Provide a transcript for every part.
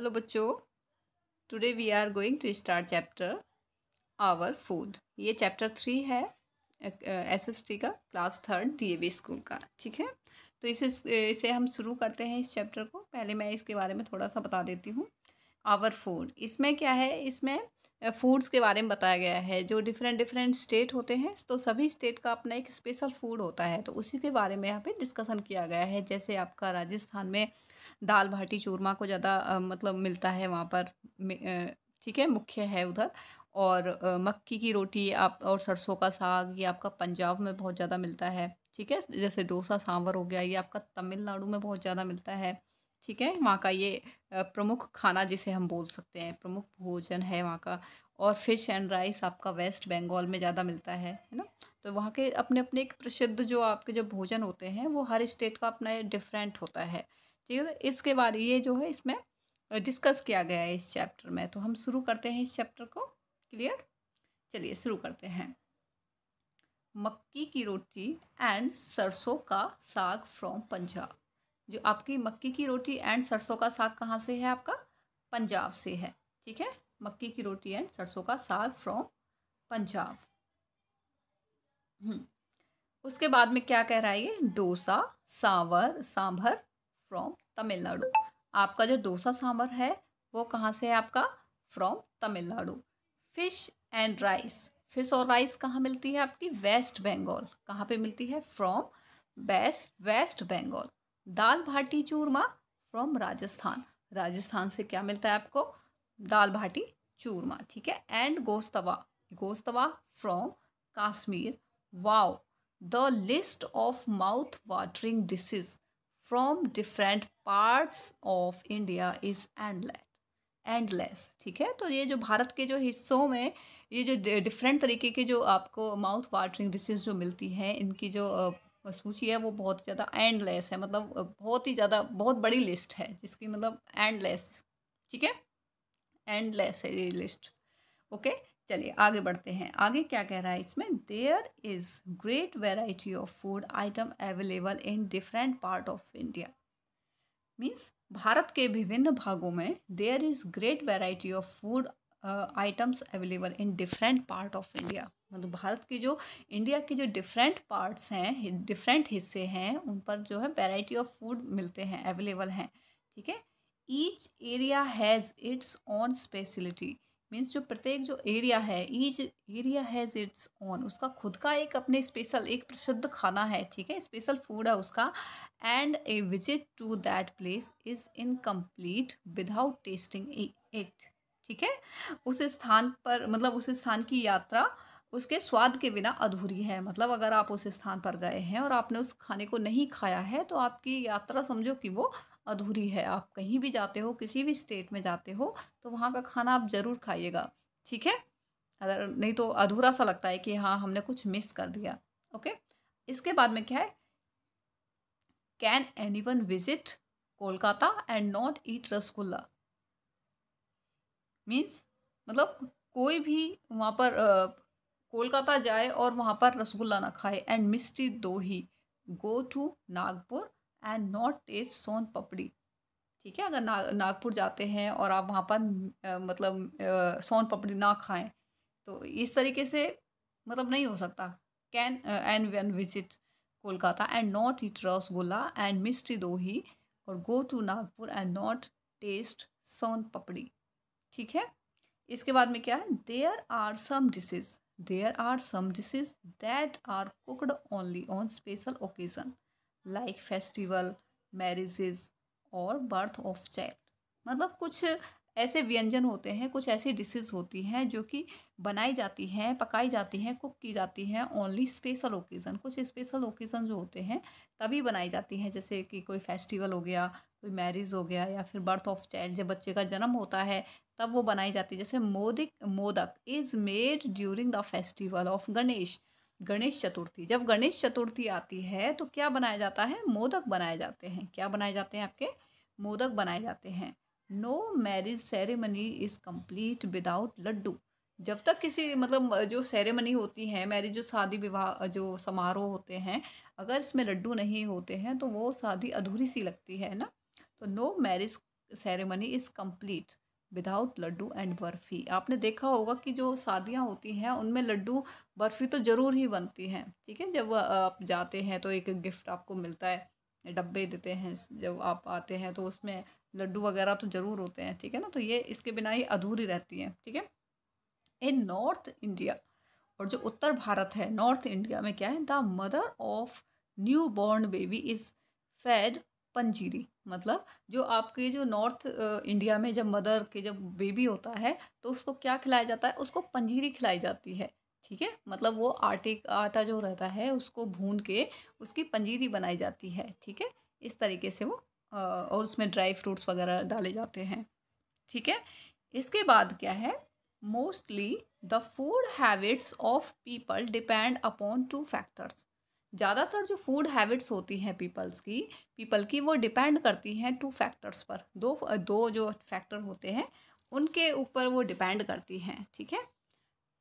Hello बच्चों today we are going to start chapter our food ये chapter three है SST का class third DAV school का ठीक है तो इसे इसे हम शुरू करते हैं इस चैप्टर को पहले मैं इसके बारे में थोड़ा सा बता देती हूँ आवर फूड इसमें क्या है इसमें फूड्स के बारे में बताया गया है जो डिफरेंट डिफरेंट स्टेट होते हैं तो सभी स्टेट का अपना एक स्पेशल फूड होता है तो उसी के बारे में यहाँ पे डिस्कशन किया गया है जैसे आपका राजस्थान में दाल भाटी चूरमा को ज़्यादा मतलब मिलता है वहाँ पर ठीक है मुख्य है उधर और मक्की की रोटी आप और सरसों का साग ये आपका पंजाब में बहुत ज़्यादा मिलता है ठीक है जैसे डोसा सांवर हो गया ये आपका तमिलनाडु में बहुत ज़्यादा मिलता है ठीक है वहाँ का ये प्रमुख खाना जिसे हम बोल सकते हैं प्रमुख भोजन है वहाँ का और फिश एंड राइस आपका वेस्ट बंगाल में ज़्यादा मिलता है है ना तो वहाँ के अपने अपने एक प्रसिद्ध जो आपके जो भोजन होते हैं वो हर स्टेट का अपना डिफरेंट होता है ठीक है तो इसके बाद ये जो है इसमें डिस्कस किया गया है इस चैप्टर में तो हम शुरू करते हैं इस चैप्टर को क्लियर चलिए शुरू करते हैं मक्की की रोटी एंड सरसों का साग फ्रॉम पंजाब जो आपकी मक्की की रोटी एंड सरसों का साग कहाँ से है आपका पंजाब से है ठीक है मक्की की रोटी एंड सरसों का साग फ्रॉम पंजाब हम्म। उसके बाद में क्या कह रहा है ये डोसा सांवर सांभर फ्रॉम तमिलनाडु आपका जो डोसा सांभर है वो कहाँ से है आपका from Tamil Nadu fish and rice fish और राइस कहाँ मिलती है आपकी वेस्ट बंगाल कहाँ पे मिलती है from best West Bengal dal Bhati churma from Rajasthan Rajasthan से क्या मिलता है आपको दाल भाटी चूरमा ठीक है and gushtaba gushtaba from Kashmir wow the list of mouth watering dishes from different parts of India is and endless ठीक है तो ये जो भारत के जो हिस्सों में ये जो डिफरेंट तरीके के जो आपको माउथ वाटरिंग डिशेज जो मिलती हैं इनकी जो सूची है वो बहुत ज़्यादा एंडलेस है मतलब बहुत ही ज़्यादा बहुत बड़ी लिस्ट है जिसकी मतलब एंडलेस ठीक है एंडलेस है ये लिस्ट ओके चलिए आगे बढ़ते हैं आगे क्या कह रहा है इसमें there is great variety of food item available in different part of India means Bharat के विभिन्न भागों में there is great variety of food items available in different part of India मतलब भारत की जो इंडिया के जो डिफरेंट पार्ट्स हैं डिफरेंट हिस्से हैं उन पर जो है वैरायटी ऑफ फूड मिलते हैं अवेलेबल हैं ठीक है each area has its own speciality means जो प्रत्येक जो एरिया है each area has its own उसका खुद का एक अपने स्पेशल एक प्रसिद्ध खाना है ठीक है स्पेशल फूड है उसका and a visit to that place is incomplete without tasting it ठीक है उस स्थान पर मतलब उस स्थान की यात्रा उसके स्वाद के बिना अधूरी है मतलब अगर आप उस स्थान पर गए हैं और आपने उस खाने को नहीं खाया है तो आपकी यात्रा समझो कि वो अधूरी है आप कहीं भी जाते हो किसी भी स्टेट में जाते हो तो वहाँ का खाना आप ज़रूर खाइएगा ठीक है अगर नहीं तो अधूरा सा लगता है कि हाँ हमने कुछ मिस कर दिया ओके इसके बाद में क्या है can anyone visit Kolkata and not eat rasgulla means मतलब कोई भी वहाँ पर कोलकाता जाए और वहाँ पर रसगुल्ला ना खाए and mishti doi go to Nagpur and not taste son papdi ठीक है अगर ना नागपुर जाते हैं और आप वहाँ पर मतलब सोन पपड़ी ना खाएं तो इस तरीके से मतलब नहीं हो सकता can and one visit Kolkata and not eat rasgulla and mishti doi और go to Nagpur and not taste son papdi ठीक है इसके बाद में क्या है there are some dishes there are some dishes that are cooked only on special occasion like festival marriages और birth of child मतलब कुछ ऐसे व्यंजन होते हैं कुछ ऐसी डिशेज होती हैं जो कि बनाई जाती हैं पकाई जाती हैं कुक की जाती हैं ओनली स्पेशल ओकेज़न कुछ स्पेशल ओकेज़न जो होते हैं तभी बनाई जाती हैं जैसे कि कोई फेस्टिवल हो गया कोई मैरिज हो गया या फिर बर्थ ऑफ चाइल्ड जब बच्चे का जन्म होता है तब वो बनाई जाती है जैसे modak modak is made during the festival of Ganesh Ganesh Chaturthi जब गणेश चतुर्थी आती है तो क्या बनाया जाता है मोदक बनाए जाते हैं क्या बनाए जाते हैं आपके मोदक बनाए जाते हैं no marriage ceremony is complete without laddoo जब तक किसी मतलब जो सेरेमनी होती है मैरिज जो शादी विवाह जो समारोह होते हैं अगर इसमें लड्डू नहीं होते हैं तो वो शादी अधूरी सी लगती है ना तो no marriage ceremony is complete without laddoo and barfi आपने देखा होगा कि जो शादियाँ होती हैं उनमें लड्डू बर्फ़ी तो ज़रूर ही बनती हैं ठीक है जब आप जाते हैं तो एक गिफ्ट आपको मिलता है डब्बे देते हैं जब आप आते हैं तो उसमें लड्डू वगैरह तो ज़रूर होते हैं ठीक है ना तो ये इसके बिना ही अधूरी रहती हैं ठीक है इन नॉर्थ इंडिया और जो उत्तर भारत है नॉर्थ इंडिया में क्या है the mother of new born baby is fed panjiri मतलब जो आपके जो नॉर्थ इंडिया में जब मदर के जब बेबी होता है तो उसको क्या खिलाया जाता है उसको पंजीरी खिलाई जाती है ठीक है मतलब वो आटे आटा जो रहता है उसको भून के उसकी पंजीरी बनाई जाती है ठीक है इस तरीके से वो और उसमें ड्राई फ्रूट्स वगैरह डाले जाते हैं ठीक है इसके बाद क्या है mostly the food habits of people depend upon two factors ज़्यादातर जो फूड हैबिट्स होती हैं पीपल्स की पीपल की वो डिपेंड करती हैं टू फैक्टर्स पर दो दो जो फैक्टर होते हैं उनके ऊपर वो डिपेंड करती हैं ठीक है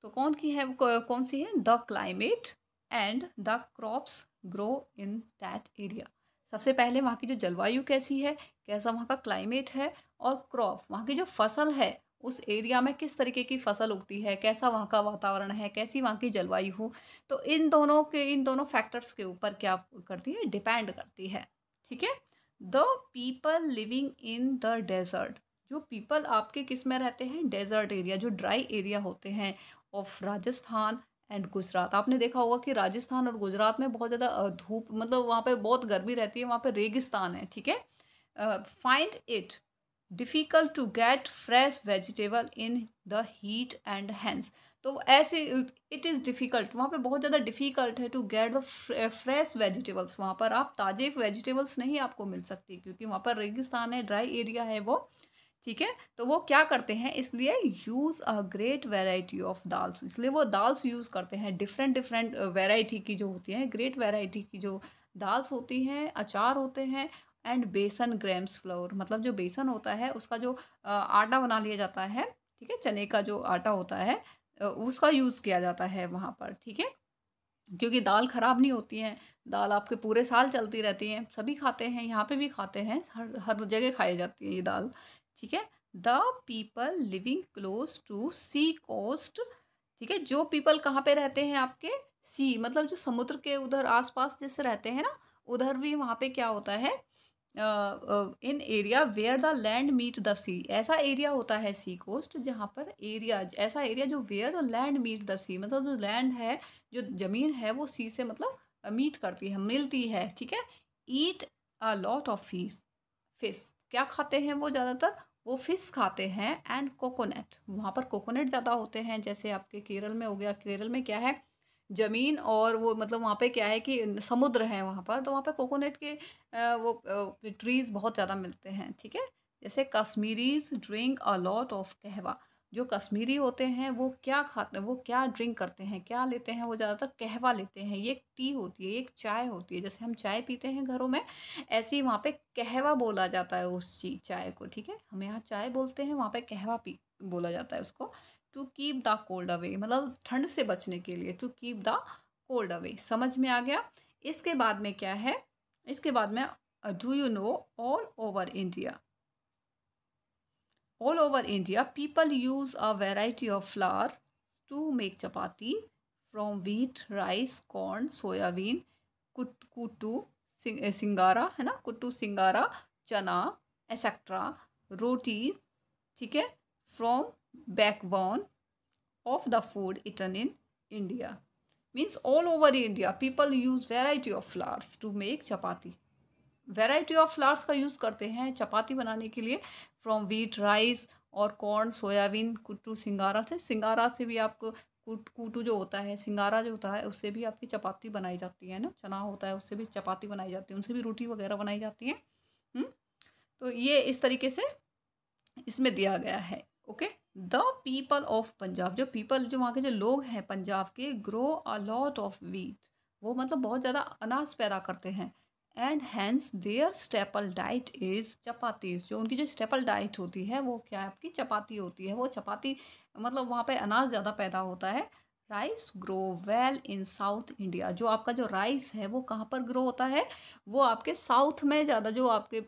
तो कौन की है कौन सी है the climate and the crops grow in that area सबसे पहले वहाँ की जो जलवायु कैसी है कैसा वहाँ का क्लाइमेट है और क्रॉप वहाँ की जो फसल है उस एरिया में किस तरीके की फसल उगती है कैसा वहाँ का वातावरण है कैसी वहाँ की जलवायु हो तो इन दोनों के इन दोनों फैक्टर्स के ऊपर क्या करती है डिपेंड करती है ठीक है the people living in the desert जो पीपल आपके किस में रहते हैं डेजर्ट एरिया जो ड्राई एरिया होते हैं ऑफ राजस्थान एंड गुजरात आपने देखा होगा कि राजस्थान और गुजरात में बहुत ज़्यादा धूप मतलब वहाँ पे बहुत गर्मी रहती है वहाँ पे रेगिस्तान है ठीक है find it difficult to get fresh vegetable in the heat and hence तो ऐसे इट इज़ डिफ़िकल्ट वहाँ पे बहुत ज़्यादा डिफ़िकल्ट है to get the fresh vegetables वहाँ पर आप ताज़े वेजिटेबल्स नहीं आपको मिल सकती क्योंकि वहाँ पर रेगिस्तान है ड्राई एरिया है वो ठीक है तो वो क्या करते हैं इसलिए use a great variety of dals इसलिए वो दाल्स यूज़ करते हैं डिफरेंट डिफरेंट वेराइटी की जो होती हैं ग्रेट वेराइटी की जो दाल्स होती हैं अचार होते हैं एंड बेसन ग्रेम्स फ्लोर मतलब जो बेसन होता है उसका जो आटा बना लिया जाता है ठीक है चने का जो आटा होता है उसका यूज़ किया जाता है वहाँ पर ठीक है क्योंकि दाल ख़राब नहीं होती है दाल आपके पूरे साल चलती रहती है सभी खाते हैं यहाँ पे भी खाते हैं हर हर जगह खाई जाती है ये दाल ठीक है the people living close to sea coast ठीक है जो पीपल कहाँ पे रहते हैं आपके सी मतलब जो समुद्र के उधर आसपास जैसे रहते हैं ना उधर भी वहाँ पे क्या होता है in area where the land meet the sea ऐसा एरिया होता है सी कोस्ट जहाँ पर एरिया ऐसा एरिया जो where the land meet the sea मतलब जो लैंड है जो ज़मीन है वो सी से मतलब मीट करती है मिलती है ठीक है eat a lot of fish fish क्या खाते हैं वो ज़्यादातर वो फिश खाते हैं एंड कोकोनट वहाँ पर कोकोनट ज़्यादा होते हैं जैसे आपके केरल में हो गया केरल में क्या है ज़मीन और वो मतलब वहाँ पे क्या है कि समुद्र है वहाँ पर तो वहाँ पे कोकोनट के वो ट्रीज़ बहुत ज़्यादा मिलते हैं ठीक है जैसे Kashmiris drink a lot of kahwa जो कश्मीरी होते हैं वो क्या खाते हैं वो क्या ड्रिंक करते हैं क्या लेते हैं वो ज़्यादातर कहवा लेते हैं ये एक टी होती है ये एक चाय होती है जैसे हम चाय पीते हैं घरों में ऐसे ही वहाँ पे कहवा बोला जाता है उस चीज चाय को ठीक है हम यहाँ चाय बोलते हैं वहाँ पे कहवा पी बोला जाता है उसको to keep the cold away मतलब ठंड से बचने के लिए to keep the cold away समझ में आ गया इसके बाद में क्या है इसके बाद में do you know all over India all over India people use a variety of flour to make chapati from wheat rice corn soyabean kuttu kuttu singhara है ना कुट्टू सिंगारा चना एसेट्रा रोटी ठीक है from backbone of the food eaten in India. Means all over India people use variety of flours to make chapati. Variety of flours का use करते हैं चपाती बनाने के लिए फ्रॉम वीट राइस और कॉर्न सोयाबीन कुट्टू सिंगारा से सिंगारा से भी आपको कुटू जो होता है सिंगारा जो होता है उससे भी आपकी चपाती बनाई जाती है ना चना होता है उससे भी चपाती बनाई जाती है उनसे भी रोटी वगैरह बनाई जाती है हुँ? हम्म? तो ये इस तरीके से इसमें दिया गया है okay the people of Punjab जो पीपल जो वहाँ के जो लोग हैं पंजाब के grow a lot of wheat वो मतलब बहुत ज़्यादा अनाज पैदा करते हैं and hence their staple diet is chapatis जो उनकी जो स्टेपल डाइट होती है वो क्या है आपकी चपाती होती है वो चपाती मतलब वहाँ पे अनाज ज़्यादा पैदा होता है rice grow well in South India जो आपका जो राइस है वो कहाँ पर ग्रो होता है वो आपके साउथ में ज़्यादा जो आपके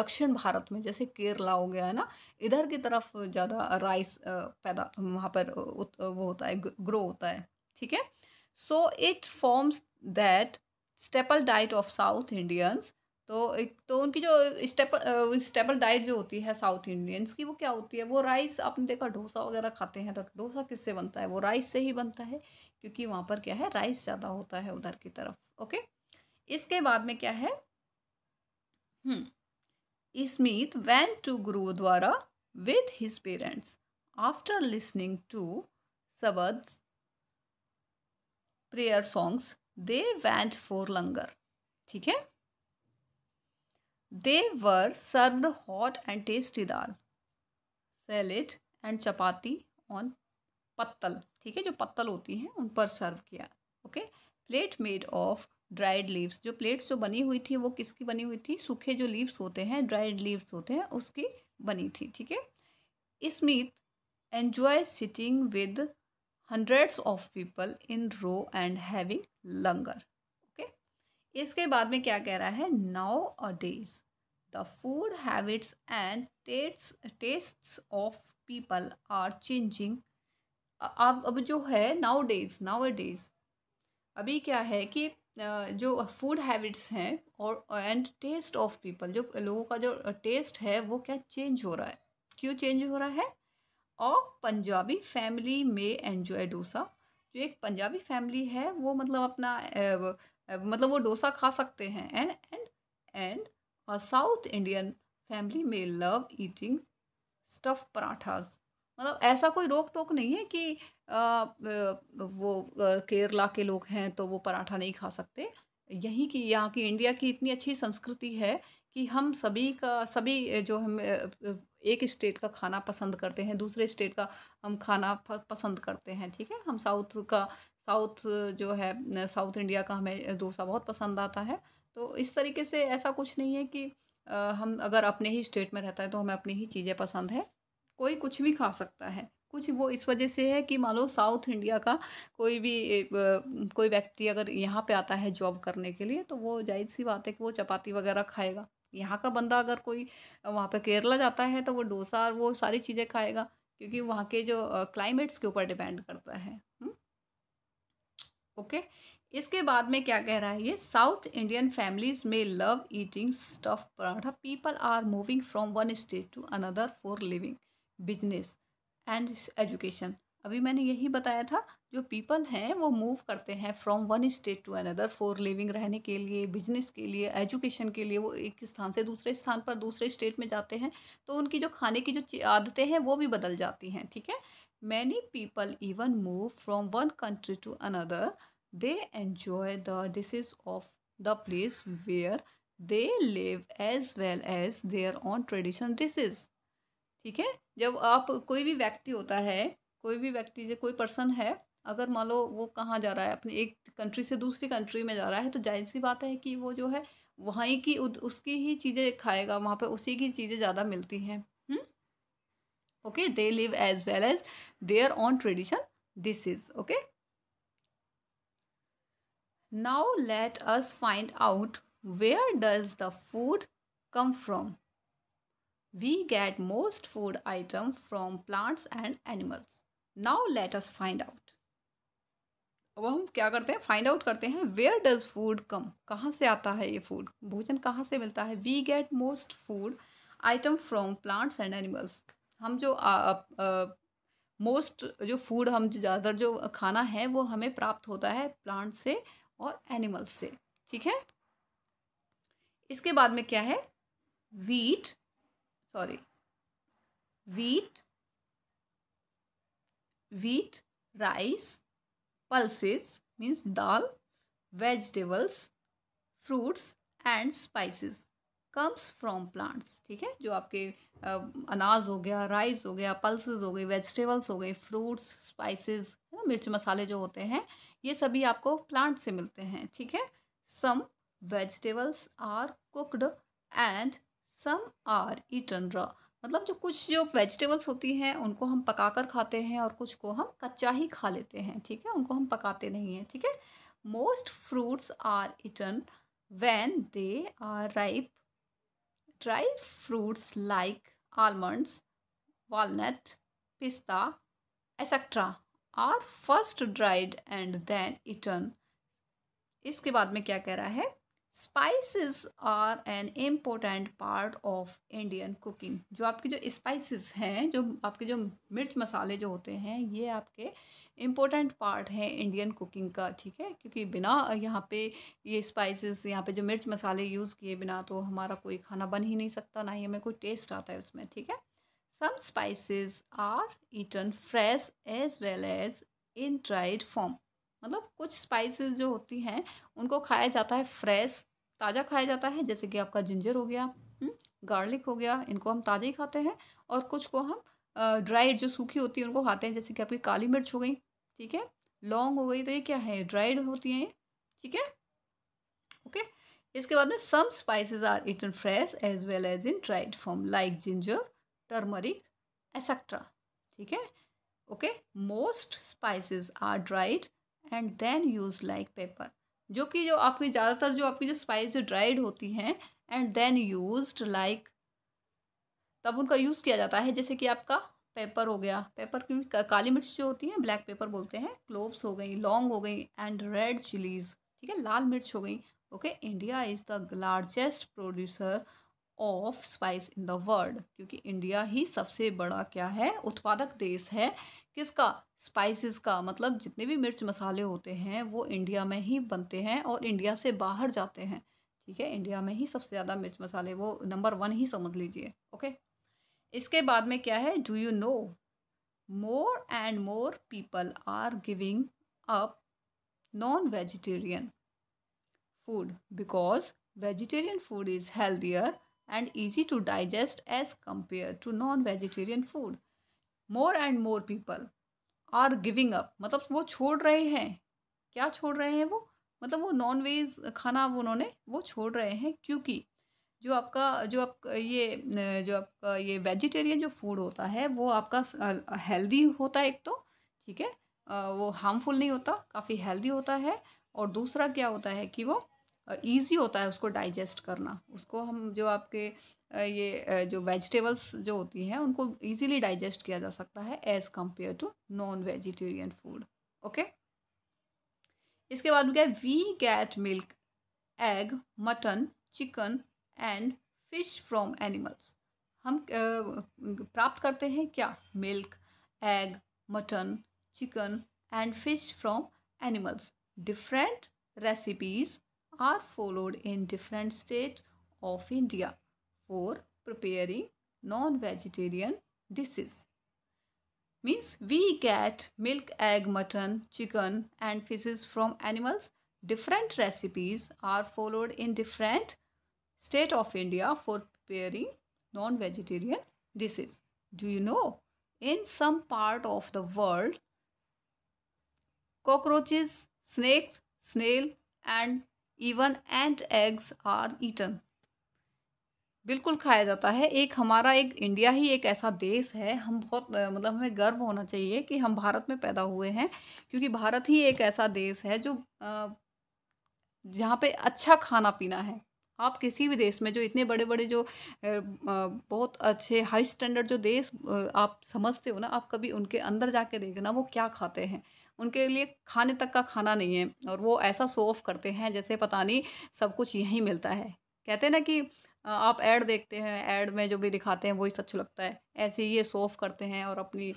दक्षिण भारत में जैसे केरला हो गया है ना इधर की तरफ ज़्यादा राइस पैदा वहाँ पर वो होता है ग्रो होता है ठीक है so it forms that staple diet of South Indians तो एक तो उनकी जो स्टेपल स्टेपल डाइट जो होती है साउथ इंडियंस की वो क्या होती है वो राइस आपने देखा डोसा वगैरह खाते हैं तो डोसा किससे बनता है वो राइस से ही बनता है क्योंकि वहाँ पर क्या है राइस ज़्यादा होता है उधर की तरफ ओके इसके बाद में क्या है Smith went to gurdwara with his parents after listening to shabad prayer songs they went for langar ठीक है they were serve hot and tasty dal salad and chapati on pattal ठीक है जो पत्तल होती हैं उन पर सर्व किया okay plate made of dried leaves जो प्लेट्स जो बनी हुई थी वो किसकी बनी हुई थी सूखे जो लीव्स होते हैं ड्राइड लीव्स होते हैं उसकी बनी थी ठीक है Smith enjoy sitting with hundreds of people in row and having langar इसके बाद में क्या कह रहा है nowadays the food habits and tastes tastes of people are changing अब अब जो है nowadays nowadays अभी क्या है कि जो फूड हैबिट्स हैं और एंड टेस्ट ऑफ पीपल जो लोगों का जो टेस्ट है वो क्या चेंज हो रहा है क्यों चेंज हो रहा है और पंजाबी फैमिली में एन्जॉय डोसा जो एक पंजाबी फैमिली है वो मतलब अपना मतलब वो डोसा खा सकते हैं and and and South Indian family में लव ईटिंग स्टफ पराठास मतलब ऐसा कोई रोक टोक नहीं है कि आ, वो केरला के लोग हैं तो वो पराठा नहीं खा सकते यहीं की यहाँ की इंडिया की इतनी अच्छी संस्कृति है कि हम सभी का सभी जो हम एक स्टेट का खाना पसंद करते हैं दूसरे स्टेट का हम खाना पसंद करते हैं ठीक है हम साउथ का साउथ जो है साउथ इंडिया का हमें डोसा बहुत पसंद आता है तो इस तरीके से ऐसा कुछ नहीं है कि हम अगर अपने ही स्टेट में रहता है तो हमें अपनी ही चीज़ें पसंद है कोई कुछ भी खा सकता है कुछ वो इस वजह से है कि मान लो साउथ इंडिया का कोई भी कोई व्यक्ति अगर यहाँ पे आता है जॉब करने के लिए तो वो जाहिर सी बात है कि वो चपाती वगैरह खाएगा यहाँ का बंदा अगर कोई वहाँ पे केरला जाता है तो वो डोसा और वो सारी चीज़ें खाएगा क्योंकि वहाँ के जो क्लाइमेट्स के ऊपर डिपेंड करता है ओके इसके बाद में क्या कह रहा है ये साउथ इंडियन फैमिलीज में love eating stuffed paratha people are moving from one state to another for living business and education अभी मैंने यही बताया था जो पीपल हैं वो मूव करते हैं from one state to another for living रहने के लिए बिजनेस के लिए एजुकेशन के लिए वो एक स्थान से दूसरे स्थान पर दूसरे स्टेट में जाते हैं तो उनकी जो खाने की जो आदतें हैं वो भी बदल जाती हैं ठीक है थीके? many people even move from one country to another they enjoy the dishes of the place where they live as well as their own tradition dishes ठीक है जब आप कोई भी व्यक्ति होता है कोई भी व्यक्ति जो कोई पर्सन है अगर मान लो वो कहाँ जा रहा है अपने एक कंट्री से दूसरी कंट्री में जा रहा है तो जाहिर सी बात है कि वो जो है वहीं की उसकी ही चीज़ें खाएगा वहाँ पे उसी की चीज़ें ज़्यादा मिलती हैं okay they live as well as their own tradition this is okay now let us find out where does the food come from we get most food item from plants and animals now let us find out अब हम क्या करते हैं find out करते हैं where does food कम कहाँ से आता है ये फूड भोजन कहाँ से मिलता है we get most food item from plants and animals हम जो मोस्ट जो फूड हम ज़्यादातर जो खाना है वो हमें प्राप्त होता है प्लांट से और एनिमल्स से ठीक है इसके बाद में क्या है wheat sorry wheat wheat rice pulses means dal vegetables fruits and spices comes from plants ठीक है जो आपके अनाज हो गया राइस हो गया पल्सेस हो गई वेजिटेबल्स हो गए फ्रूट्स स्पाइसेस मिर्च मसाले जो होते हैं ये सभी आपको प्लांट से मिलते हैं ठीक है some vegetables are cooked and some are eaten raw मतलब जो कुछ जो वेजिटेबल्स होती हैं उनको हम पका कर खाते हैं और कुछ को हम कच्चा ही खा लेते हैं ठीक है उनको हम पकाते नहीं हैं ठीक है most fruits are eaten when they are ripe dry fruits like almonds walnut pista etcetera are first dried and then eaten इसके बाद में क्या कह रहा है spices are an important part of Indian cooking जो आपकी जो स्पाइसेस हैं जो आपके जो मिर्च मसाले जो होते हैं ये आपके इम्पोर्टेंट पार्ट है इंडियन कुकिंग का ठीक है क्योंकि बिना यहाँ पे ये स्पाइसेस यहाँ पे जो मिर्च मसाले यूज़ किए बिना तो हमारा कोई खाना बन ही नहीं सकता ना ही हमें कोई टेस्ट आता है उसमें ठीक है some spices are eaten fresh as well as in dried form मतलब कुछ स्पाइसेस जो होती हैं उनको खाया जाता है फ्रेश ताज़ा खाया जाता है जैसे कि आपका जिंजर हो गया गार्लिक हम्म, हो गया इनको हम ताज़ा ही खाते हैं और कुछ को हम ड्राइड जो सूखी होती है उनको खाते हैं जैसे कि आपकी काली मिर्च हो गई ठीक है लॉन्ग हो गई तो ये क्या है ड्राइड होती हैं ये ठीक है ओके इसके बाद में some spices are eaten fresh as well as in dried form like ginger turmeric etcetera ठीक है okay most spices are dried and then use like pepper जो कि जो आपकी ज़्यादातर जो आपकी जो स्पाइस जो ड्राइड होती हैं एंड देन यूज लाइक तब उनका यूज़ किया जाता है जैसे कि आपका पेपर हो गया पेपर काली मिर्च जो होती है ब्लैक पेपर बोलते हैं क्लोव्स हो गई लॉन्ग हो गई एंड रेड चिलीज़ ठीक है लाल मिर्च हो गई okay India is the largest producer of spice in the world क्योंकि इंडिया ही सबसे बड़ा क्या है उत्पादक देश है किसका स्पाइसेस का मतलब जितने भी मिर्च मसाले होते हैं वो इंडिया में ही बनते हैं और इंडिया से बाहर जाते हैं ठीक है इंडिया में ही सबसे ज़्यादा मिर्च मसाले वो नंबर वन ही समझ लीजिए ओके इसके बाद में क्या है do you know more and more people are giving up non vegetarian food because vegetarian food is healthier and easy to digest as compare to non vegetarian food more and more people are giving up मतलब वो छोड़ रहे हैं क्या छोड़ रहे हैं वो मतलब वो नॉन वेज खाना उन्होंने वो छोड़ रहे हैं क्योंकि जो आपका जो आप ये जो आपका ये वेजिटेरियन जो फूड होता है वो आपका हेल्दी होता है एक तो ठीक है वो हार्मफुल नहीं होता काफ़ी हेल्दी होता है और दूसरा क्या होता है कि वो ईजी होता है उसको डाइजेस्ट करना उसको हम जो आपके ये जो वेजिटेबल्स जो होती हैं उनको ईजिली डाइजेस्ट किया जा सकता है as compare to non vegetarian food okay इसके बाद में क्या है we get milk egg mutton chicken and fish from animals हम प्राप्त करते हैं क्या milk egg mutton chicken and fish from animals different recipes are followed in different state of India for preparing non-vegetarian dishes. Means we get milk, egg, mutton, chicken and fishes from animals. Different recipes are followed in different state of India for preparing non-vegetarian dishes. Do you know? In some part of the world, cockroaches, snakes, snail and even ant eggs are eaten. बिल्कुल खाया जाता है एक हमारा एक India ही एक ऐसा देश है हम बहुत मतलब हमें गर्व होना चाहिए कि हम भारत में पैदा हुए हैं क्योंकि भारत ही एक ऐसा देश है जो जहाँ पे अच्छा खाना पीना है आप किसी भी देश में जो इतने बड़े बड़े जो बहुत अच्छे हाई स्टैंडर्ड जो देश आप समझते हो ना आप कभी उनके अंदर जाके देखना वो क्या खाते हैं उनके लिए खाने तक का खाना नहीं है और वो ऐसा शो ऑफ करते हैं जैसे पता नहीं सब कुछ यहीं मिलता है कहते हैं ना कि आप ऐड देखते हैं ऐड में जो भी दिखाते हैं वही सच लगता है ऐसे ये शो ऑफ करते हैं और अपनी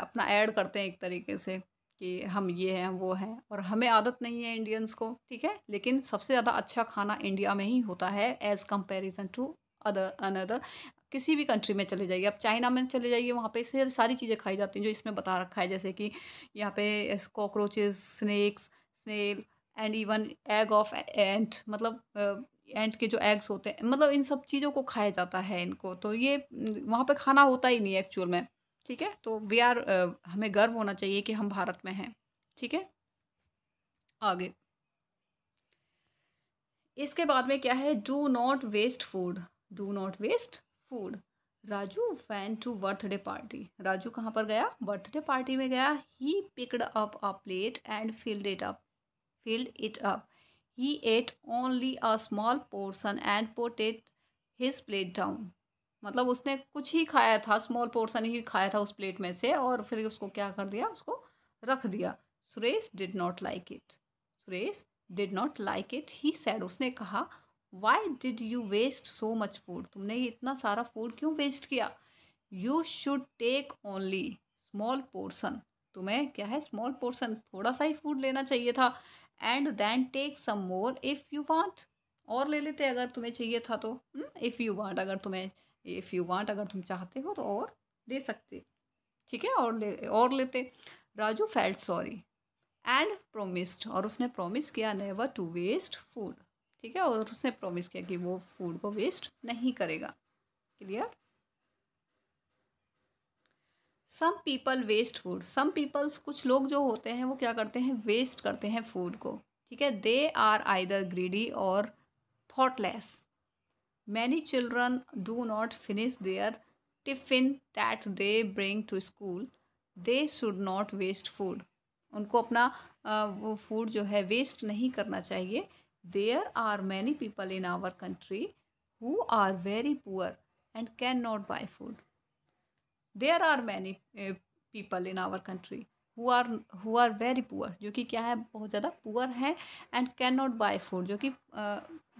अपना ऐड करते हैं एक तरीके से कि हम ये हैं वो हैं और हमें आदत नहीं है इंडियंस को ठीक है लेकिन सबसे ज़्यादा अच्छा खाना इंडिया में ही होता है as comparison to other another किसी भी कंट्री में चले जाइए आप चाइना में चले जाइए वहाँ पे से सारी चीज़ें खाई जाती हैं जो इसमें बता रखा है जैसे कि यहाँ पे cockroaches snacks snail and even egg of ant मतलब एंट के जो एग्स होते हैं मतलब इन सब चीज़ों को खाया जाता है इनको तो ये वहाँ पे खाना होता ही नहीं है एक्चुअल में ठीक है तो वी आर हमें गर्व होना चाहिए कि हम भारत में हैं ठीक है आगे इसके बाद में क्या है do not waste food do not waste food Raju went to birthday party Raju कहाँ पर गया बर्थडे पार्टी में गया he picked up a plate and filled it up filled it up he ate only a small portion and put it his plate down मतलब उसने कुछ ही खाया था स्मॉल पोर्सन ही खाया था उस प्लेट में से और फिर उसको क्या कर दिया उसको रख दिया Suresh did not like it Suresh did not like it he said उसने कहा why did you waste so much food तुमने इतना सारा फूड क्यों वेस्ट किया you should take only small portion तुम्हें क्या है स्मॉल पोर्सन थोड़ा सा ही फूड लेना चाहिए था and then take some more if you want और ले लेते अगर तुम्हें चाहिए था तो इफ़ यू वांट अगर तुम्हें इफ़ यू वांट अगर तुम चाहते हो तो और दे सकते ठीक है और ले और लेते Raju felt sorry and promised और उसने प्रोमिस किया नेवर टू वेस्ट फूड ठीक है और उसने प्रोमिस किया कि वो फूड को वेस्ट नहीं करेगा clear some people waste food some peoples कुछ लोग जो होते हैं वो क्या करते हैं वेस्ट करते हैं फूड को ठीक है दे आर आइदर ग्रीडी और thoughtless many children do not finish their tiffin that they bring to school they should not waste food उनको अपना वो फूड जो है वेस्ट नहीं करना चाहिए there are many people in our country who are very poor and can not buy food there are many people in our country who are who are very poor जो कि क्या है बहुत ज़्यादा पुअर हैं and can not buy food जो कि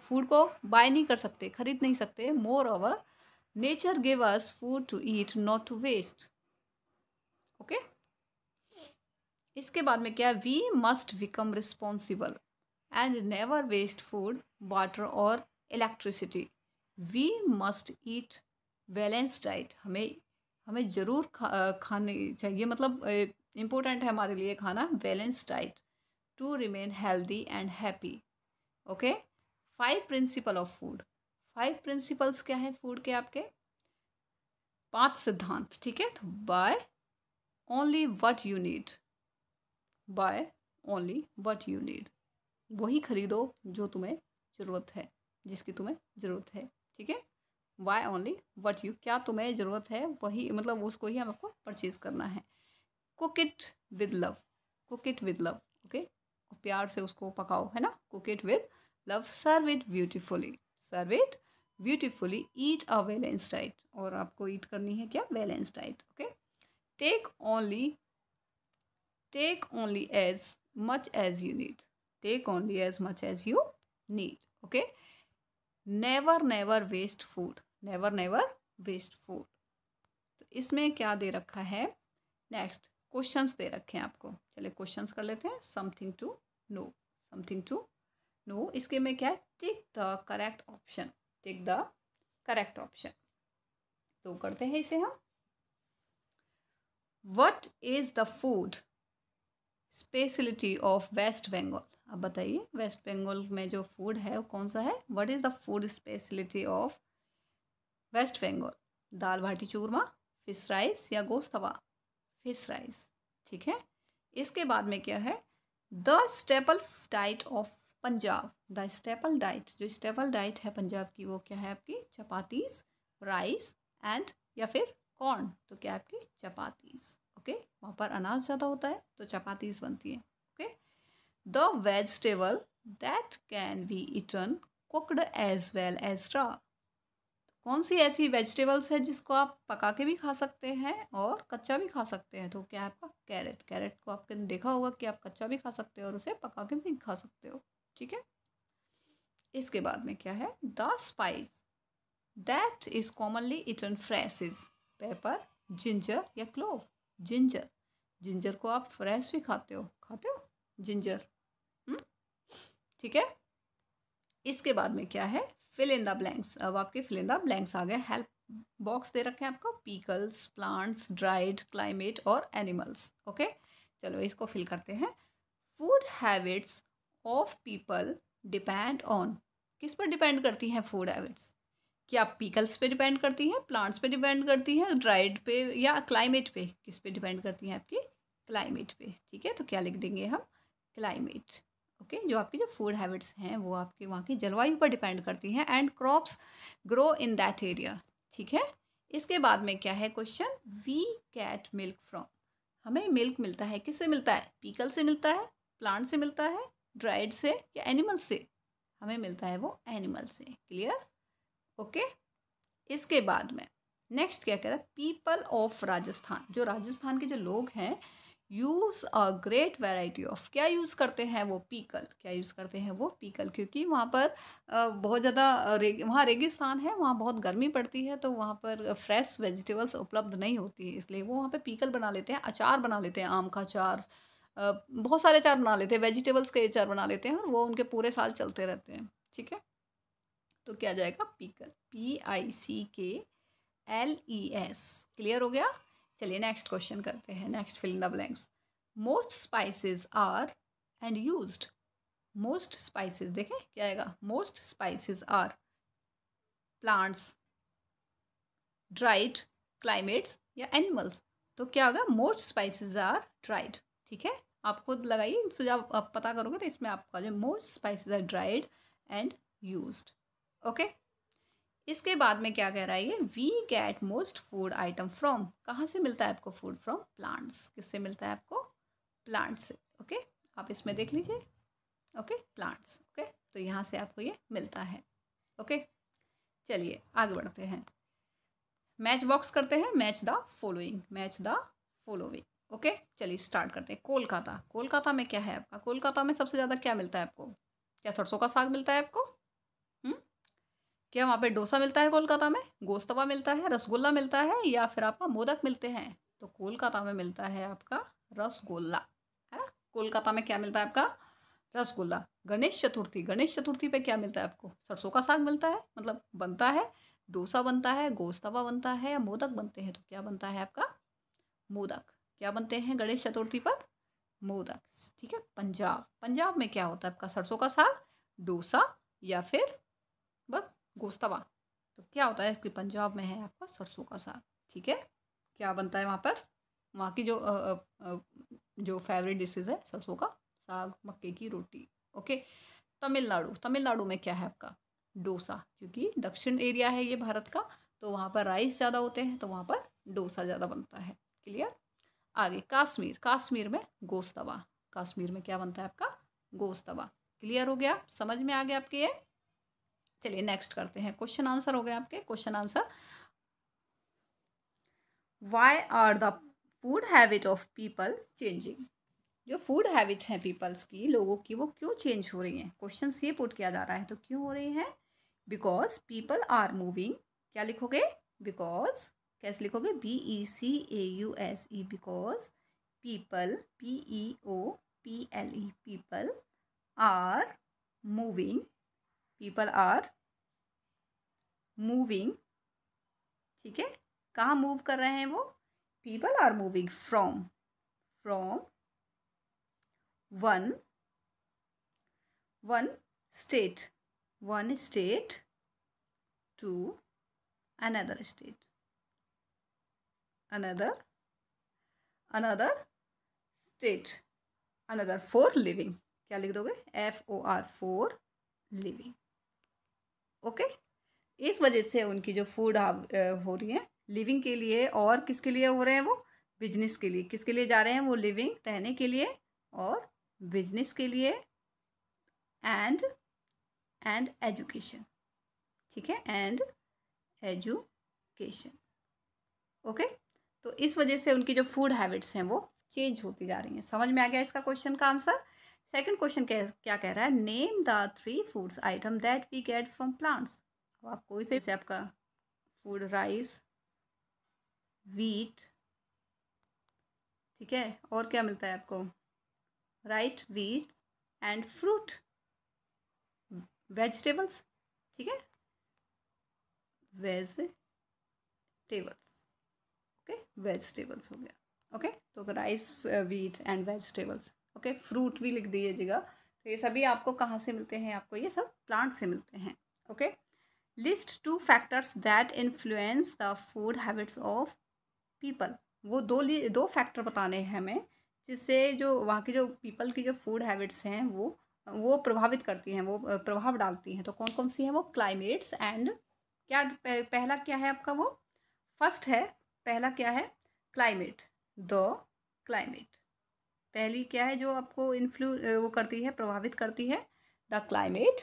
food को बाय नहीं कर सकते खरीद नहीं सकते moreover nature give us food to eat not to waste okay इसके बाद में क्या we must become responsible and never waste food water और electricity we must eat balance diet हमें हमें ज़रूर खा, खाने चाहिए मतलब इम्पोर्टेंट है हमारे लिए खाना balance diet to remain healthy and happy okay five principle of food five principles क्या है फूड के आपके पांच सिद्धांत ठीक है तो buy only what you need buy only what you need वही खरीदो जो तुम्हें ज़रूरत है जिसकी तुम्हें ज़रूरत है ठीक है बाय ओनली वट यू क्या तुम्हें ज़रूरत है वही मतलब उसको ही हम आपको परचेज़ करना है cook it with love cook it with love okay प्यार से उसको पकाओ है ना cook it with love serve it beautifully serve it beautifully eat a balance diet और आपको ईट करनी है क्या balance diet okay take only take only as much as you need take only as much as you need okay never never waste food never never waste food तो इसमें क्या दे रखा है नेक्स्ट क्वेश्चंस दे रखे हैं आपको चले क्वेश्चंस कर लेते हैं something to know something to know इसके में क्या है tick the correct option tick the correct option तो करते हैं इसे हम what is the food speciality of West Bengal अब बताइए वेस्ट बंगाल में जो फूड है वो कौन सा है what is the food speciality of West Bengal dal Bhati churma fish rice या गोस्तवा फिश राइस ठीक है इसके बाद में क्या है the staple diet of Punjab the staple diet जो स्टेपल डाइट है पंजाब की वो क्या है आपकी चपातीस राइस एंड या फिर कॉर्न तो क्या आपकी चपातीस ओके वहाँ पर अनाज ज़्यादा होता है तो चपातीस बनती है okay the vegetable that can be eaten cooked as well as raw कौन सी ऐसी वेजिटेबल्स है जिसको आप पका के भी खा सकते हैं और कच्चा भी खा सकते हैं तो क्या है आपका कैरेट कैरेट को आपने देखा होगा कि आप कच्चा भी खा सकते हो और उसे पका के भी खा सकते हो ठीक है इसके बाद में क्या है the spice that is commonly eaten fresh is pepper ginger या क्लोव जिंजर जिंजर को आप फ्रेश भी खाते हो खाते हो जिंजर हम्म? ठीक है इसके बाद में क्या है फिल इन द ब्लैंक्स अब आपके फिल इन द ब्लैंक्स आ गए हेल्प बॉक्स दे रखे हैं आपको पीकल्स प्लांट्स ड्राइड क्लाइमेट और एनिमल्स ओके चलो इसको फिल करते हैं food habits of people depend on किस पर डिपेंड करती हैं फूड हैबिट्स क्या पीकल्स पे डिपेंड करती हैं प्लांट्स पे डिपेंड करती हैं ड्राइड पे या क्लाइमेट पे किस पे डिपेंड करती हैं आपकी क्लाइमेट पे ठीक है तो क्या लिख देंगे हम क्लाइमेट ओके जो आपकी जो फूड हैबिट्स हैं वो आपके वहाँ की जलवायु पर डिपेंड करती हैं and crops grow in that area ठीक है इसके बाद में क्या है question we get milk from हमें मिल्क मिलता है किससे मिलता है पीकल से मिलता है प्लांट से मिलता है ड्राइड से या एनिमल से हमें मिलता है वो एनिमल से क्लियर ओके इसके बाद में नेक्स्ट क्या कह रहा है पीपल ऑफ राजस्थान जो राजस्थान के जो लोग हैं use a great variety of क्या यूज़ करते हैं वो पीकल क्या यूज़ करते हैं वो पीकल क्योंकि वहाँ पर बहुत ज़्यादा रेग वहाँ रेगिस्तान है वहाँ बहुत गर्मी पड़ती है तो वहाँ पर फ्रेश वेजिटेबल्स उपलब्ध नहीं होती है इसलिए वो वहाँ पे पीकल बना लेते हैं अचार बना लेते हैं आम का अचार बहुत सारे चार बना लेते हैं वेजिटेबल्स के चार बना लेते हैं और वो उनके पूरे साल चलते रहते हैं ठीक है तो क्या जाएगा पीकर पी आई सी के एल ई एस क्लियर हो गया चलिए नेक्स्ट क्वेश्चन करते हैं next fill in the blanks most spices are and used most spices देखें क्या आएगा most spices are plants dried climates या एनिमल्स तो क्या होगा मोस्ट स्पाइसेस आर ड्राइड ठीक है आप खुद लगाइए सुझाव तो आप पता करोगे तो इसमें आपका जो most spices are dried and use okay इसके बाद में क्या कह रहा है ये we get most food item from कहाँ से मिलता है आपको फूड फ्रॉम प्लांट्स किससे मिलता है आपको प्लांट्स से ओके okay? आप इसमें देख लीजिए ओके प्लांट्स ओके तो यहाँ से आपको ये मिलता है ओके okay? चलिए आगे बढ़ते हैं मैच बॉक्स करते हैं match the following match the following okay चलिए स्टार्ट करते हैं कोलकाता कोलकाता में क्या है आपका कोलकाता में सबसे ज़्यादा क्या मिलता है आपको क्या सरसों का साग मिलता है आपको हुँ? हम्म? क्या वहाँ पे डोसा मिलता है कोलकाता में गोस्तवा मिलता है रसगुल्ला मिलता है या फिर आपका मोदक मिलते हैं तो कोलकाता में मिलता है आपका रसगुल्ला है ना कोलकाता में क्या मिलता है आपका रसगुल्ला गणेश चतुर्थी गणेश चतुर्थी पे क्या मिलता है आपको सरसों का साग मिलता है मतलब बनता है डोसा बनता है गोस्तवा बनता है या मोदक बनते हैं तो क्या बनता है आपका मोदक क्या बनते हैं गणेश चतुर्थी पर मोदक ठीक है पंजाब पंजाब में क्या होता है आपका सरसों का साग डोसा या फिर बस गोस्तवा तो क्या होता है कि पंजाब में है आपका सरसों का साग ठीक है क्या बनता है वहाँ पर वहाँ की जो आ, आ, जो फेवरेट डिशेज है सरसों का साग मक्के की रोटी ओके तमिलनाडु तमिलनाडु में क्या है आपका डोसा क्योंकि दक्षिण एरिया है ये भारत का तो वहाँ पर राइस ज़्यादा होते हैं तो वहाँ पर डोसा ज़्यादा बनता है क्लियर आगे काश्मीर काश्मीर में गोस्तवा काश्मीर में क्या बनता है आपका गोस्तवा क्लियर हो गया समझ में आ गया आपके ये चलिए नेक्स्ट करते हैं क्वेश्चन आंसर हो गए आपके question answer why are the food habit of people changing जो फूड हैबिट्स हैं पीपल्स की लोगों की वो क्यों चेंज हो रही हैं क्वेश्चन ये पुट किया जा रहा है तो क्यों हो रही हैं बिकॉज पीपल आर मूविंग क्या लिखोगे बिकॉज कैसे लिखोगे B E C A U S E because people P E O P L E people are moving people are moving ठीक है कहाँ मूव कर रहे हैं वो people are moving from from one one state one state to another state another another state another for living क्या लिख दोगे F O R for living okay इस वजह से उनकी जो फूड हो रही है लिविंग के लिए और किसके लिए हो रहे हैं वो बिजनेस के लिए किसके लिए जा रहे हैं वो लिविंग रहने के लिए और बिजनेस के लिए एंड एंड एजुकेशन ठीक है एंड एजुकेशन ओके तो इस वजह से उनकी जो फूड हैबिट्स हैं वो चेंज होती जा रही हैं समझ में आ गया इसका क्वेश्चन का आंसर सेकंड क्वेश्चन क्या कह रहा है name the three foods item that we get from plants अब आप कोई से आपका फूड राइस वीट ठीक है और क्या मिलता है आपको right wheat and fruit vegetables ठीक है टेबल्स ओके वेजिटेबल्स हो गया ओके तो rice wheat and vegetables okay fruit भी लिख दीजिएगा तो ये सभी आपको कहाँ से मिलते हैं आपको ये सब प्लांट से मिलते हैं okay list two factors that influence the food habits of people वो दो दो फैक्टर बताने हैं हमें जिससे जो वहाँ की जो पीपल की जो फूड हैबिट्स हैं वो वो प्रभावित करती हैं वो प्रभाव डालती हैं तो कौन कौन सी हैं वो क्लाइमेट्स एंड क्या पहला क्या है आपका वो फर्स्ट है पहला क्या है क्लाइमेट द क्लाइमेट पहली क्या है जो आपको इन्फ्लू वो करती है प्रभावित करती है द क्लाइमेट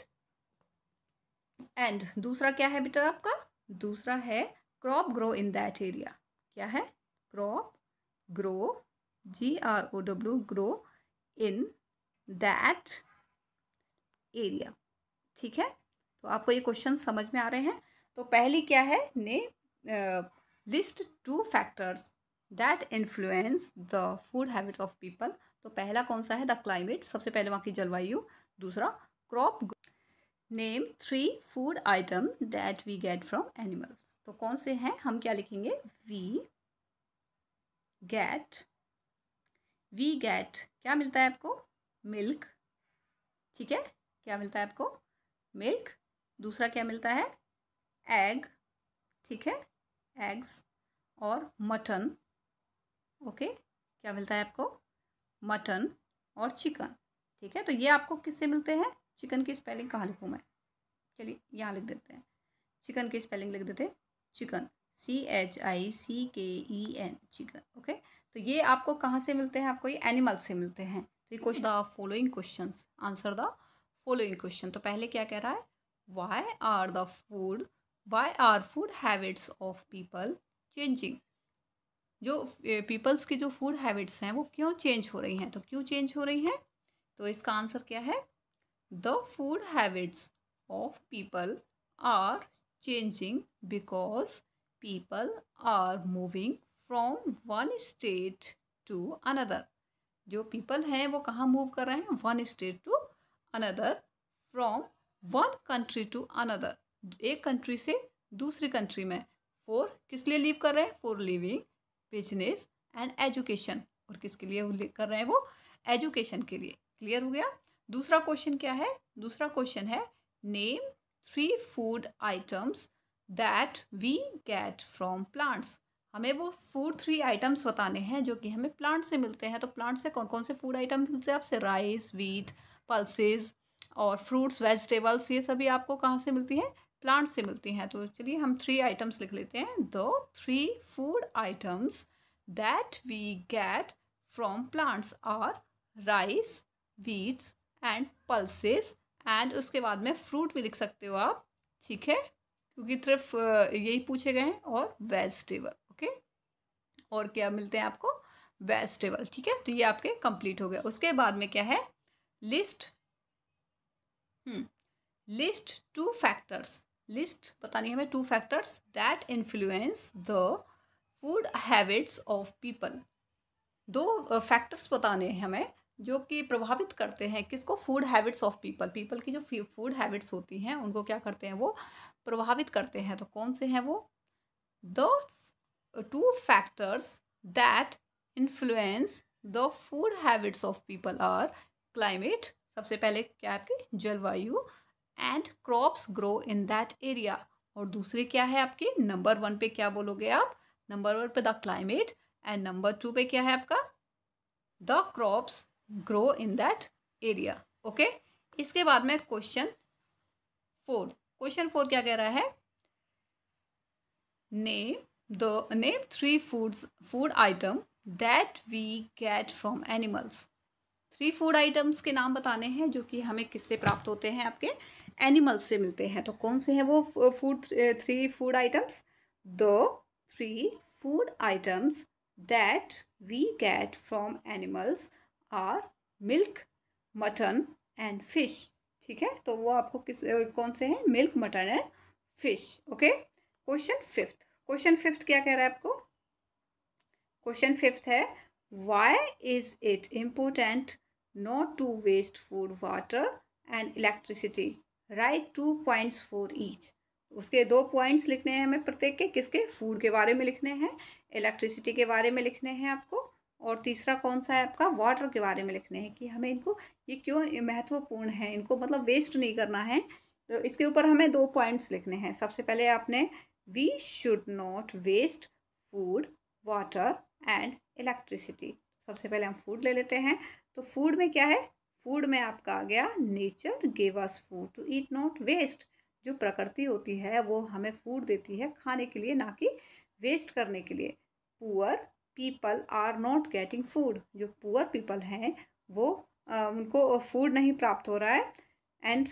एंड दूसरा क्या है बेटा आपका दूसरा है crop grow in that area क्या है crop grow G R O W grow in that area ठीक है तो आपको ये क्वेश्चन समझ में आ रहे हैं तो पहली क्या है ने list two factors that influence the food habit of people तो पहला कौन सा है द क्लाइमेट सबसे पहले वहाँ की जलवायु दूसरा crop name three food item that we get from animals तो कौन से हैं हम क्या लिखेंगे वी गेट वी गेट क्या मिलता है आपको मिल्क ठीक है क्या मिलता है आपको मिल्क दूसरा क्या मिलता है एग ठीक है एग्स और मटन ओके क्या मिलता है आपको मटन और चिकन ठीक है तो ये आपको किससे मिलते हैं चिकन की स्पेलिंग कहाँ लिखूँ मैं चलिए यहाँ लिख देते हैं चिकन की स्पेलिंग लिख देते चिकन सी एच आई सी के ई एन चिकन ओके तो ये आपको कहाँ से मिलते हैं आपको ये एनिमल से मिलते हैं तो ये question the following question answer the following question तो पहले क्या कह रहा है why are the food why are food habits of people changing जो पीपल्स की जो फूड हैबिट्स हैं वो क्यों चेंज हो रही हैं तो क्यों चेंज हो रही हैं तो इसका आंसर क्या है the food habits of people are changing because people are moving from one state to another जो पीपल हैं वो कहाँ मूव कर रहे हैं one state to another from one country to another एक कंट्री से दूसरी कंट्री में फॉर किस लिए लीव कर रहे हैं for living business and education और किसके लिए कर रहे हैं वो एजुकेशन के लिए क्लियर हो गया दूसरा क्वेश्चन क्या है दूसरा क्वेश्चन है name three food items that we get from plants हमें वो फूड थ्री आइटम्स बताने हैं जो कि हमें प्लांट से मिलते हैं तो प्लांट से कौन कौन से फूड आइटम मिलते हैं आपसे राइस वीट पल्सेज और फ्रूट्स वेजिटेबल्स ये सभी आपको कहाँ से मिलती हैं प्लांट से मिलती हैं तो चलिए हम थ्री आइटम्स लिख लेते हैं दो three food items that we get from plants are rice wheats and pulses and उसके बाद में फ्रूट भी लिख सकते हो आप ठीक है क्योंकि सिर्फ यही पूछे गए हैं और वेजिटेबल ओके और क्या मिलते हैं आपको वेजिटेबल ठीक है तो ये आपके कंप्लीट हो गए उसके बाद में क्या है list list two factors list बतानी है हमें two factors that influence the food habits of people दो फैक्टर्स बताने हैं हमें जो कि प्रभावित करते हैं किसको food habits of people people की जो फूड हैबिट्स होती हैं उनको क्या करते हैं वो प्रभावित करते हैं तो कौन से हैं वो the two factors that influence the food habits of people are climate सबसे पहले क्या है आपकी जलवायु and crops grow in that area और दूसरे क्या है आपके नंबर वन पे क्या बोलोगे आप नंबर वन पे the climate and number two पे क्या है आपका the crops grow in that area okay इसके बाद में क्वेश्चन फोर क्वेश्चन फोर क्या कह रहा है name the name three foods food item that we get from animals three food items के नाम बताने हैं जो कि हमें किससे प्राप्त होते हैं आपके एनिमल्स से मिलते हैं तो कौन से हैं वो फूड थ्री फूड आइटम्स दो three food items that we get from animals are milk mutton and fish ठीक है तो वो आपको किस कौन से हैं milk mutton and fish okay question fifth question fifth क्या कह रहा है आपको क्वेश्चन फिफ्थ है why is it important not to waste food water and electricity right two points for each उसके दो पॉइंट्स लिखने हैं हमें प्रत्येक के किसके फूड के बारे में लिखने हैं इलेक्ट्रिसिटी के बारे में लिखने हैं आपको और तीसरा कौन सा है आपका वाटर के बारे में लिखने हैं कि हमें इनको ये क्यों महत्वपूर्ण है इनको मतलब वेस्ट नहीं करना है तो इसके ऊपर हमें दो पॉइंट्स लिखने हैं सबसे पहले आपने we should not waste food water and electricity सबसे पहले हम फूड ले लेते हैं तो फूड में क्या है फूड में आपका आ गया nature gave us food to eat not waste जो प्रकृति होती है वो हमें फूड देती है खाने के लिए ना कि वेस्ट करने के लिए poor people are not getting food जो पुअर पीपल हैं वो आ, उनको फूड नहीं प्राप्त हो रहा है and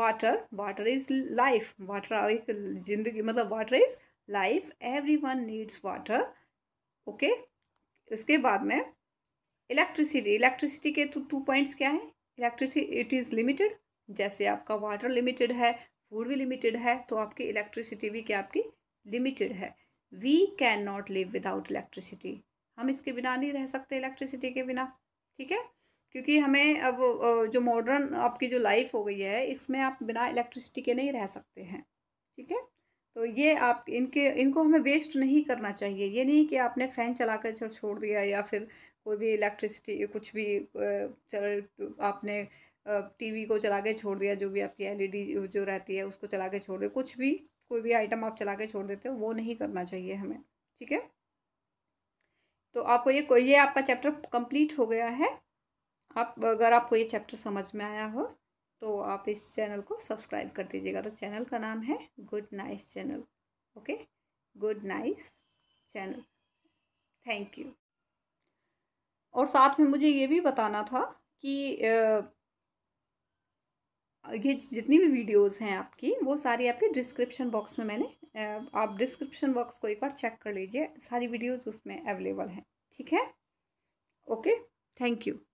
water water is life water एक जिंदगी मतलब water is life everyone needs water okay इसके बाद में इलेक्ट्रिसिटी इलेक्ट्रिसिटी के टू टू पॉइंट्स क्या है इलेक्ट्रिसिटी इट इज़ लिमिटेड जैसे आपका वाटर लिमिटेड है फूड भी लिमिटेड है तो आपकी इलेक्ट्रिसिटी भी क्या आपकी लिमिटेड है we can not live without electricity हम इसके बिना नहीं रह सकते इलेक्ट्रिसिटी के बिना ठीक है क्योंकि हमें अब जो मॉडर्न आपकी जो लाइफ हो गई है इसमें आप बिना इलेक्ट्रिसिटी के नहीं रह सकते हैं ठीक है तो ये आप इनके इनको हमें वेस्ट नहीं करना चाहिए ये नहीं कि आपने फ़ैन चला कर छोड़ दिया या फिर कोई भी इलेक्ट्रिसिटी कुछ भी चल आपने टीवी को चला के छोड़ दिया जो भी आपकी एलईडी जो रहती है उसको चला के छोड़ दिया कुछ भी कोई भी आइटम आप चला के छोड़ देते हो वो नहीं करना चाहिए हमें ठीक है तो आपको ये ये आपका चैप्टर कंप्लीट हो गया है आप अगर आपको ये चैप्टर समझ में आया हो तो आप इस चैनल को सब्सक्राइब कर दीजिएगा तो चैनल का नाम है good nice channel okay good nice channel thank you और साथ में मुझे ये भी बताना था कि ये जितनी भी वीडियोस हैं आपकी वो सारी आपकी डिस्क्रिप्शन बॉक्स में मैंने आप डिस्क्रिप्शन बॉक्स को एक बार चेक कर लीजिए सारी वीडियोस उसमें अवेलेबल हैं ठीक है ओके थैंक यू